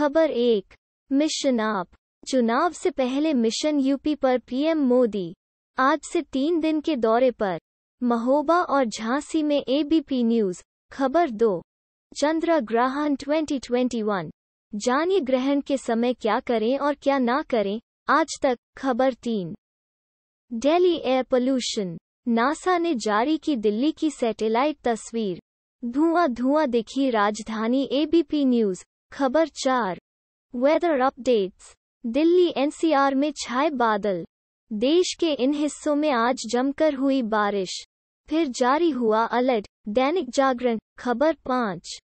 खबर एक मिशन आप चुनाव से पहले मिशन यूपी पर पीएम मोदी आज से तीन दिन के दौरे पर महोबा और झांसी में एबीपी न्यूज खबर दो चंद्र ग्रहण 2021 जानिए ग्रहण के समय क्या करें और क्या ना करें आज तक खबर तीन दिल्ली एयर पोल्यूशन नासा ने जारी की दिल्ली की सैटेलाइट तस्वीर धुआं धुआं दिखी राजधानी एबीपी न्यूज खबर चार वेदर अपडेट्स दिल्ली एनसीआर में छाए बादल देश के इन हिस्सों में आज जमकर हुई बारिश फिर जारी हुआ अलर्ट दैनिक जागरण खबर पाँच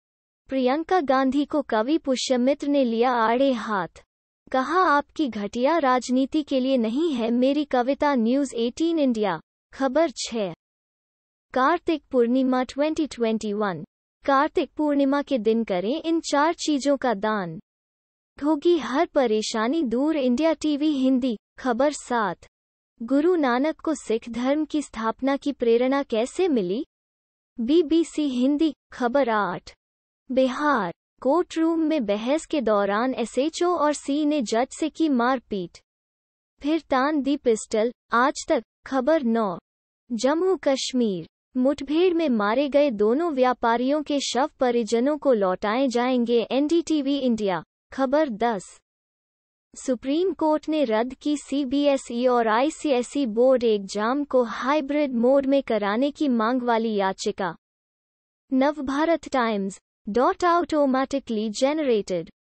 प्रियंका गांधी को कवि पुष्यमित्र ने लिया आड़े हाथ कहा आपकी घटिया राजनीति के लिए नहीं है मेरी कविता न्यूज 18 इंडिया खबर 6 कार्तिक पूर्णिमा 2021 कार्तिक पूर्णिमा के दिन करें इन चार चीजों का दान होगी हर परेशानी दूर इंडिया टीवी हिंदी खबर सात गुरु नानक को सिख धर्म की स्थापना की प्रेरणा कैसे मिली बीबीसी हिंदी खबर आठ बिहार कोर्ट रूम में बहस के दौरान एसएचओ और सी ने जज से की मारपीट फिर तान दी पिस्टल आज तक खबर नौ जम्मू कश्मीर मुठभेड़ में मारे गए दोनों व्यापारियों के शव परिजनों को लौटाए जाएंगे एनडीटीवी इंडिया खबर 10 सुप्रीम कोर्ट ने रद्द की सीबीएसई और आईसीएसई बोर्ड एग्जाम को हाइब्रिड मोड में कराने की मांग वाली याचिका Navbharat Times dot automatically generated